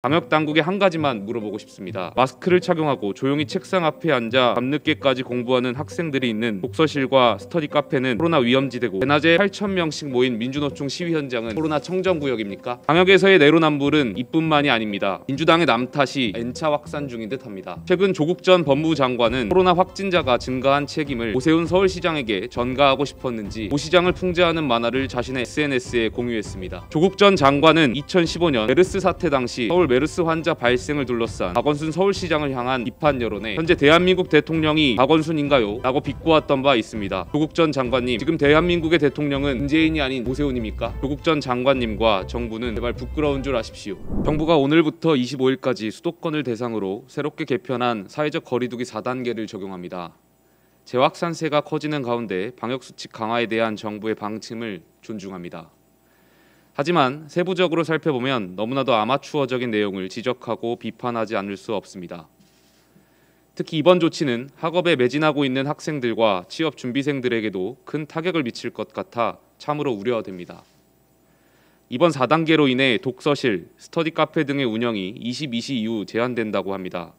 방역 당국에 한 가지만 물어보고 싶습니다. 마스크를 착용하고 조용히 책상 앞에 앉아 밤늦게까지 공부하는 학생들이 있는 독서실과 스터디 카페는 코로나 위험지대고 대낮에 8천 명씩 모인 민주노총 시위 현장은 코로나 청정 구역입니까? 방역에서의 내로남불은 이뿐만이 아닙니다. 민주당의 남탓이 N차 확산 중인 듯합니다. 최근 조국 전 법무부 장관은 코로나 확진자가 증가한 책임을 오세훈 서울시장에게 전가하고 싶었는지 오 시장을 풍자하는 만화를 자신의 SNS에 공유했습니다. 조국 전 장관은 2015년 메르스 사태 당시 서울 메르스 환자 발생을 둘러싼 박원순 서울시장을 향한 비판 여론에 현재 대한민국 대통령이 박원순인가요? 라고 비꼬았던 바 있습니다. 조국 전 장관님 지금 대한민국의 대통령은 문재인이 아닌 오세훈입니까? 조국 전 장관님과 정부는 제발 부끄러운 줄 아십시오. 정부가 오늘부터 25일까지 수도권을 대상으로 새롭게 개편한 사회적 거리두기 4단계를 적용합니다. 재확산세가 커지는 가운데 방역수칙 강화에 대한 정부의 방침을 존중합니다. 하지만 세부적으로 살펴보면 너무나도 아마추어적인 내용을 지적하고 비판하지 않을 수 없습니다. 특히 이번 조치는 학업에 매진하고 있는 학생들과 취업 준비생들에게도 큰 타격을 미칠 것 같아 참으로 우려됩니다. 이번 4단계로 인해 독서실, 스터디 카페 등의 운영이 22시 이후 제한된다고 합니다.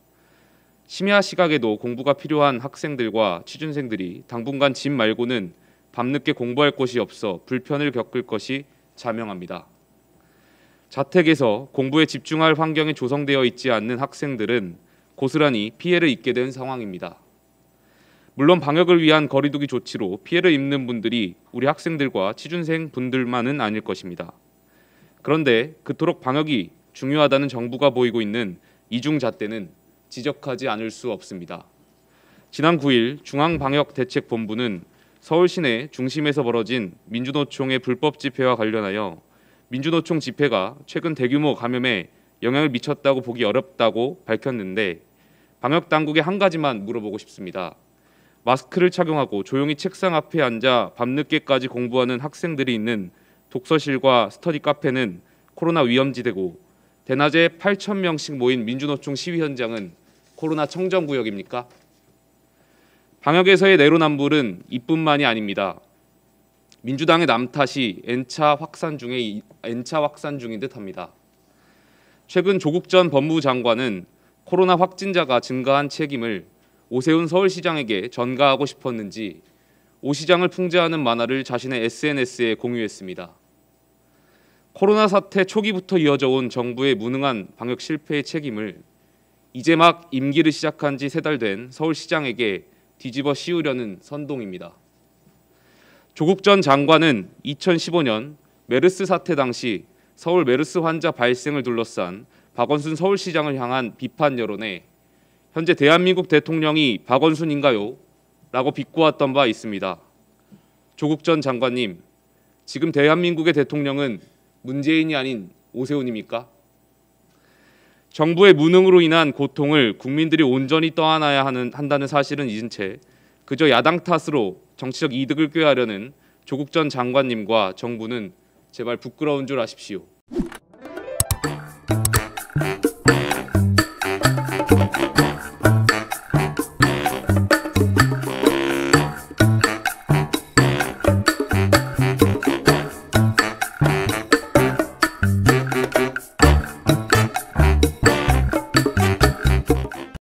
심야 시각에도 공부가 필요한 학생들과 취준생들이 당분간 집 말고는 밤늦게 공부할 곳이 없어 불편을 겪을 것이 자명합니다. 자택에서 공부에 집중할 환경이 조성되어 있지 않는 학생들은 고스란히 피해를 입게 된 상황입니다. 물론 방역을 위한 거리두기 조치로 피해를 입는 분들이 우리 학생들과 취준생 분들만은 아닐 것입니다. 그런데 그토록 방역이 중요하다는 정부가 보이고 있는 이중잣대는 지적하지 않을 수 없습니다. 지난 9일 중앙방역대책본부는 서울 시내 중심에서 벌어진 민주노총의 불법 집회와 관련하여 민주노총 집회가 최근 대규모 감염에 영향을 미쳤다고 보기 어렵다고 밝혔는데 방역 당국에 한 가지만 물어보고 싶습니다. 마스크를 착용하고 조용히 책상 앞에 앉아 밤늦게까지 공부하는 학생들이 있는 독서실과 스터디 카페는 코로나 위험지대고 대낮에 8천 명씩 모인 민주노총 시위 현장은 코로나 청정 구역입니까? 방역에서의 내로남불은 이뿐만이 아닙니다. 민주당의 남탓이 N차 확산 중에 N차 확산 중인 듯합니다. 최근 조국 전 법무부 장관은 코로나 확진자가 증가한 책임을 오세훈 서울시장에게 전가하고 싶었는지 오 시장을 풍자하는 만화를 자신의 SNS에 공유했습니다. 코로나 사태 초기부터 이어져 온 정부의 무능한 방역 실패의 책임을 이제 막 임기를 시작한 지 세 달 된 서울시장에게 뒤집어 씌우려는 선동입니다. 조국 전 장관은 2015년 메르스 사태 당시 서울 메르스 환자 발생을 둘러싼 박원순 서울시장을 향한 비판 여론에 현재 대한민국 대통령이 박원순인가요? 라고 비꼬았던 바 있습니다. 조국 전 장관님, 지금 대한민국의 대통령은 문재인이 아닌 오세훈입니까? 정부의 무능으로 인한 고통을 국민들이 온전히 떠안아야 하는, 한다는 사실은 잊은 채 그저 야당 탓으로 정치적 이득을 꾀하려는 조국 전 장관님과 정부는 제발 부끄러운 줄 아십시오.